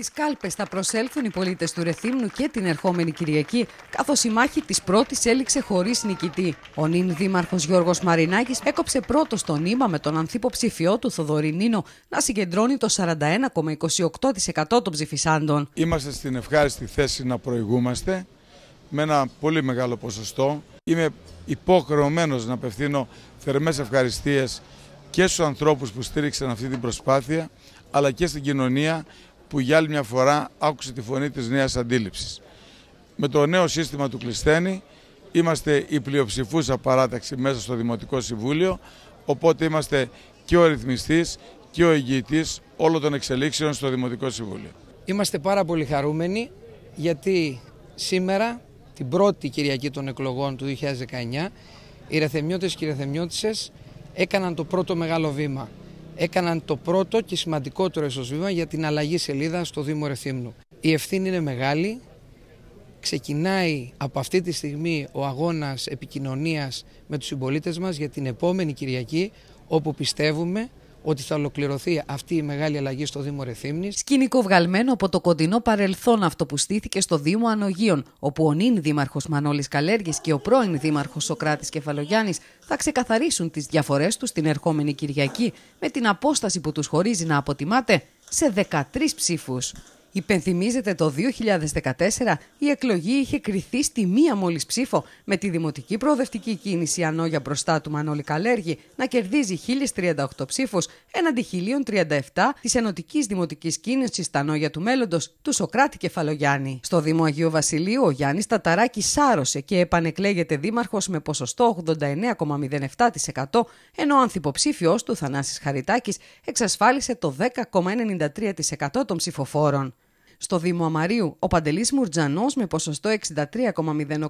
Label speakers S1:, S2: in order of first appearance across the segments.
S1: Στις κάλπες θα προσέλθουν οι πολίτες του Ρεθύμνου και την ερχόμενη Κυριακή, καθώς η μάχη της πρώτης έληξε χωρίς νικητή. Ο νυν δήμαρχος Γιώργος Μαρινάκης έκοψε πρώτο το νήμα... με τον ανθίπο ψηφιό του Θοδωρή να συγκεντρώνει το 41,28%
S2: των ψηφισάντων. Είμαστε στην ευχάριστη θέση να προηγούμαστε με ένα πολύ μεγάλο ποσοστό. Είμαι υποχρεωμένος να απευθύνω θερμές ευχαριστίες και στους ανθρώπους που στήριξαν αυτή την προσπάθεια, αλλά και στην κοινωνία που για άλλη μια φορά άκουσε τη φωνή της νέας αντίληψης. Με το νέο σύστημα του Κλεισθένη είμαστε η πλειοψηφούσα παράταξη μέσα στο Δημοτικό Συμβούλιο, οπότε είμαστε και ο ρυθμιστής και ο εγγυητής όλων των εξελίξεων στο Δημοτικό Συμβούλιο.
S3: Είμαστε πάρα πολύ χαρούμενοι γιατί σήμερα, την πρώτη Κυριακή των εκλογών του 2019, οι Ρεθεμιώτες και οι Ρεθεμιώτησες έκαναν το πρώτο μεγάλο βήμα έκαναν το πρώτο και σημαντικότερο ίσως βήμα για την αλλαγή σελίδα στο Δήμο Ρεθύμνου. Η ευθύνη είναι μεγάλη, ξεκινάει από αυτή τη στιγμή ο αγώνας επικοινωνίας με τους συμπολίτες μας για την επόμενη Κυριακή όπου πιστεύουμε ότι θα ολοκληρωθεί αυτή η μεγάλη αλλαγή στο Δήμο Ρεθύμνης. Σκηνικό
S1: βγαλμένο από το κοντινό παρελθόν αυτό που στήθηκε στο Δήμο Ανογείων, όπου ο νυν Δήμαρχος Μανώλης Καλέργης και ο πρώην Δήμαρχος Σοκράτης Κεφαλογιάννης θα ξεκαθαρίσουν τις διαφορές τους την ερχόμενη Κυριακή με την απόσταση που τους χωρίζει να αποτιμάται σε 13 ψήφους. Υπενθυμίζεται το 2014 η εκλογή είχε κριθεί στη μία μόλις ψήφο με τη δημοτική προοδευτική κίνηση Ανόγια μπροστά του Μανώλη Καλέργη να κερδίζει 1038 ψήφους έναντι 1037 της ενωτικής δημοτικής κίνησης στα Ανόγια του μέλλοντος του Σοκράτη Κεφαλογιάννη. Στο Δήμο Αγίου Βασιλείου ο Γιάννης Ταταράκη σάρωσε και επανεκλέγεται δήμαρχος με ποσοστό 89,07% ενώ ο ανθυποψήφιό του Θανάσης Χαριτάκης εξασφάλισε το 10,93% των ψηφοφόρων. Στο Δήμο Αμαρίου, ο Παντελής Μουρτζανός με ποσοστό 63,08%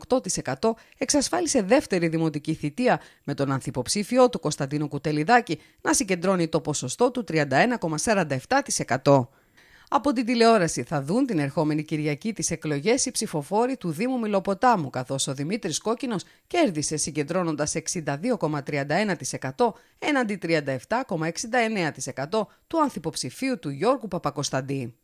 S1: εξασφάλισε δεύτερη δημοτική θητεία με τον ανθυποψήφιό του Κωνσταντίνου Κουτελιδάκη να συγκεντρώνει το ποσοστό του 31,47%. Από την τηλεόραση θα δουν την ερχόμενη Κυριακή τις εκλογές οι ψηφοφόροι του Δήμου Μιλοποτάμου, καθώς ο Δημήτρης Κόκκινος κέρδισε συγκεντρώνοντας 62,31% έναντι 37,69% του ανθυποψηφίου του Γιώργου Παπακοσταντή.